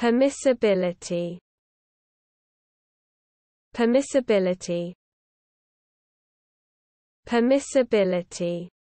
Permissibility Permissibility Permissibility